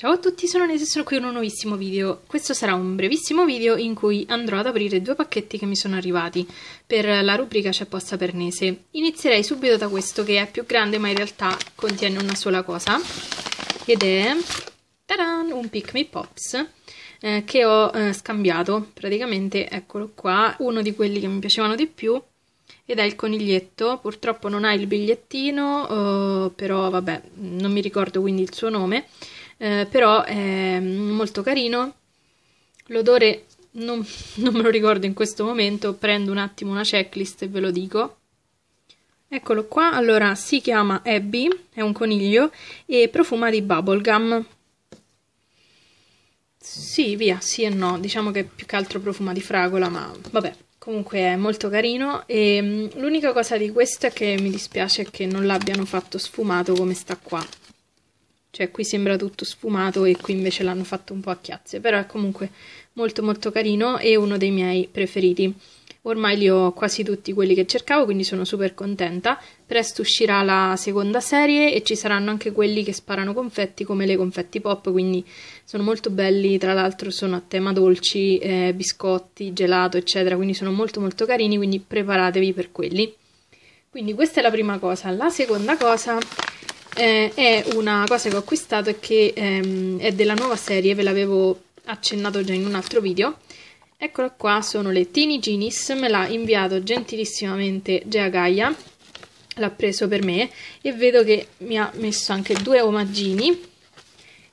Ciao a tutti, sono Nese e sono qui in un nuovissimo video. Questo sarà un brevissimo video in cui andrò ad aprire due pacchetti che mi sono arrivati per la rubrica C'è posta per Nese. Inizierei subito da questo che è più grande ma in realtà contiene una sola cosa ed è taran, un Pick Me Pops eh, che ho eh, scambiato praticamente, eccolo qua, uno di quelli che mi piacevano di più ed è il coniglietto, purtroppo non ha il bigliettino, eh, però vabbè, non mi ricordo quindi il suo nome eh, però è molto carino. L'odore non, non me lo ricordo in questo momento, prendo un attimo una checklist e ve lo dico. Eccolo qua, allora si chiama Abby, è un coniglio e profuma di bubblegum. Sì, via, sì e no, diciamo che più che altro profuma di fragola, ma vabbè, comunque è molto carino e mm, l'unica cosa di questo è che mi dispiace che non l'abbiano fatto sfumato come sta qua, cioè qui sembra tutto sfumato e qui invece l'hanno fatto un po' a chiazze, però è comunque molto molto carino e uno dei miei preferiti. Ormai li ho quasi tutti quelli che cercavo, quindi sono super contenta. Presto uscirà la seconda serie e ci saranno anche quelli che sparano confetti come le confetti pop, quindi sono molto belli, tra l'altro sono a tema dolci, eh, biscotti, gelato, eccetera, quindi sono molto molto carini, quindi preparatevi per quelli. Quindi questa è la prima cosa. La seconda cosa eh, è una cosa che ho acquistato e che ehm, è della nuova serie, ve l'avevo accennato già in un altro video. Eccolo qua, sono le Tini Ginis, me l'ha inviato gentilissimamente Gea Gaia, l'ha preso per me e vedo che mi ha messo anche due omaggini,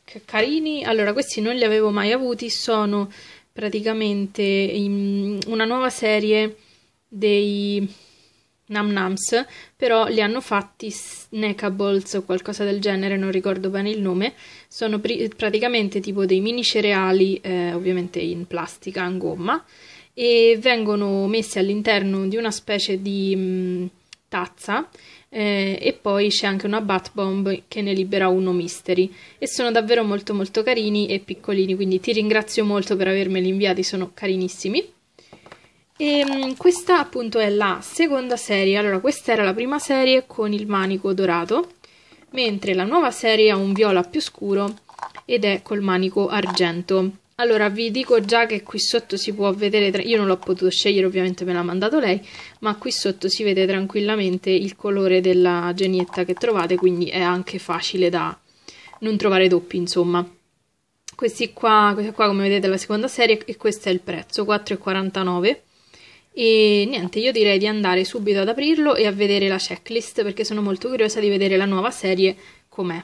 che carini. Allora, questi non li avevo mai avuti, sono praticamente in, una nuova serie dei Nam Nams, però li hanno fatti Snackables o qualcosa del genere, non ricordo bene il nome, sono pr- praticamente tipo dei mini cereali, eh, ovviamente in plastica, in gomma, e vengono messi all'interno di una specie di mh, mm, tazza eh, e poi c'è anche una Bat Bomb che ne libera uno mystery e sono davvero molto molto carini e piccolini, quindi ti ringrazio molto per avermeli inviati, sono carinissimi. E ehm, questa appunto è la seconda serie, allora questa era la prima serie con il manico dorato, mentre la nuova serie ha un viola più scuro ed è col manico argento. Allora vi dico già che qui sotto si può vedere, io non l'ho potuto scegliere ovviamente me l'ha mandato lei, ma qui sotto si vede tranquillamente il colore della genietta che trovate, quindi è anche facile da non trovare doppi insomma. Questi qua, questa qua come vedete è la seconda serie e questo è il prezzo, 4,49 e niente, io direi di andare subito ad aprirlo e a vedere la checklist perché sono molto curiosa di vedere la nuova serie com'è.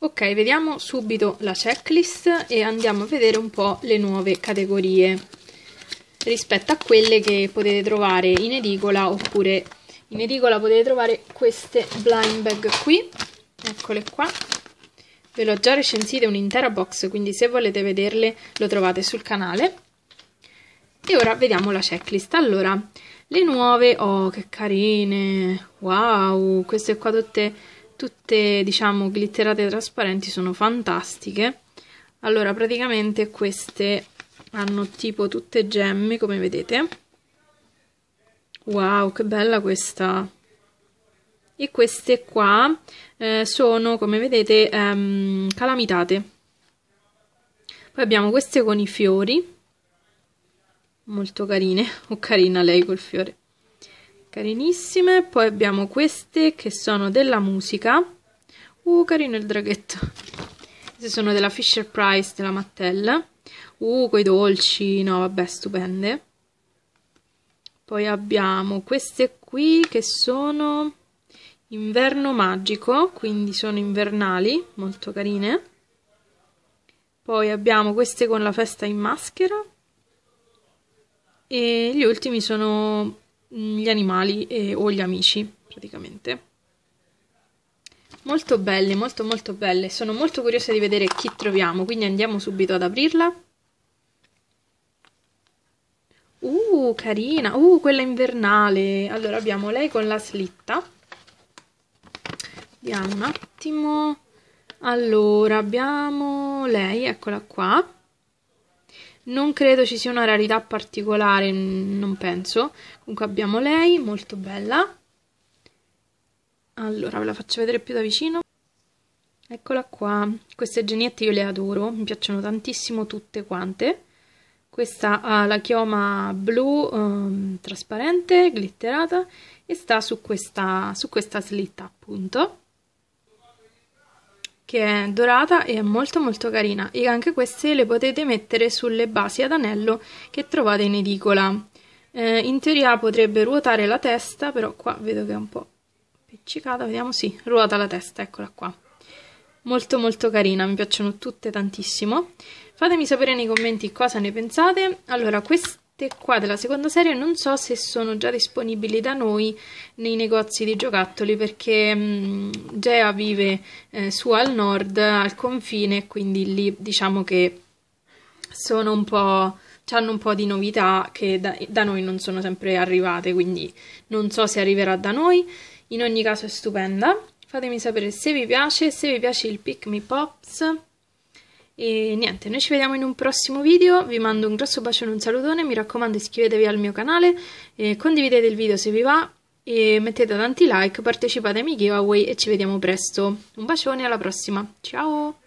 Ok, vediamo subito la checklist e andiamo a vedere un po' le nuove categorie rispetto a quelle che potete trovare in edicola oppure in edicola potete trovare queste blind bag qui, eccole qua. Ve l'ho già recensite un'intera box, quindi se volete vederle lo trovate sul canale. E ora vediamo la checklist. Allora, le nuove, oh che carine, wow, queste qua tutte, tutte diciamo glitterate trasparenti sono fantastiche. Allora, praticamente queste hanno tipo tutte gemme, come vedete. Wow, che bella questa! E queste qua eh, sono, come vedete, ehm, calamitate. Poi abbiamo queste con i fiori, molto carine o carina lei col fiore carinissime poi abbiamo queste che sono della musica uh carino il draghetto queste sono della Fisher Price della Mattel uh coi dolci no vabbè stupende poi abbiamo queste qui che sono inverno magico quindi sono invernali molto carine poi abbiamo queste con la festa in maschera e gli ultimi sono mm, gli animali e, o gli amici praticamente. Molto belle, molto molto belle. Sono molto curiosa di vedere chi troviamo, quindi andiamo subito ad aprirla. Uh, carina. Uh, quella invernale. Allora abbiamo lei con la slitta. Vediamo un attimo. Allora abbiamo lei, eccola qua. Non credo ci sia una rarità particolare, non penso. Comunque abbiamo lei, molto bella. Allora, ve la faccio vedere più da vicino. Eccola qua. Queste geniette io le adoro, mi piacciono tantissimo tutte quante. Questa ha la chioma blu um, trasparente, glitterata, e sta su questa, su questa slitta appunto che è dorata e è molto molto carina e anche queste le potete mettere sulle basi ad anello che trovate in edicola. Eh, in teoria potrebbe ruotare la testa, però qua vedo che è un po' appiccicata, vediamo, sì, ruota la testa, eccola qua. Molto molto carina, mi piacciono tutte tantissimo. Fatemi sapere nei commenti cosa ne pensate. Allora, questa qua della seconda serie non so se sono già disponibili da noi nei negozi di giocattoli perché mh, mm, Gea vive eh, su al nord al confine quindi lì diciamo che sono un po' hanno un po' di novità che da, da, noi non sono sempre arrivate quindi non so se arriverà da noi in ogni caso è stupenda fatemi sapere se vi piace se vi piace il Pick Me Pops e niente, noi ci vediamo in un prossimo video, vi mando un grosso bacione e un salutone, mi raccomando iscrivetevi al mio canale, eh, condividete il video se vi va, e mettete tanti like, partecipate ai miei giveaway e ci vediamo presto. Un bacione, alla prossima, ciao!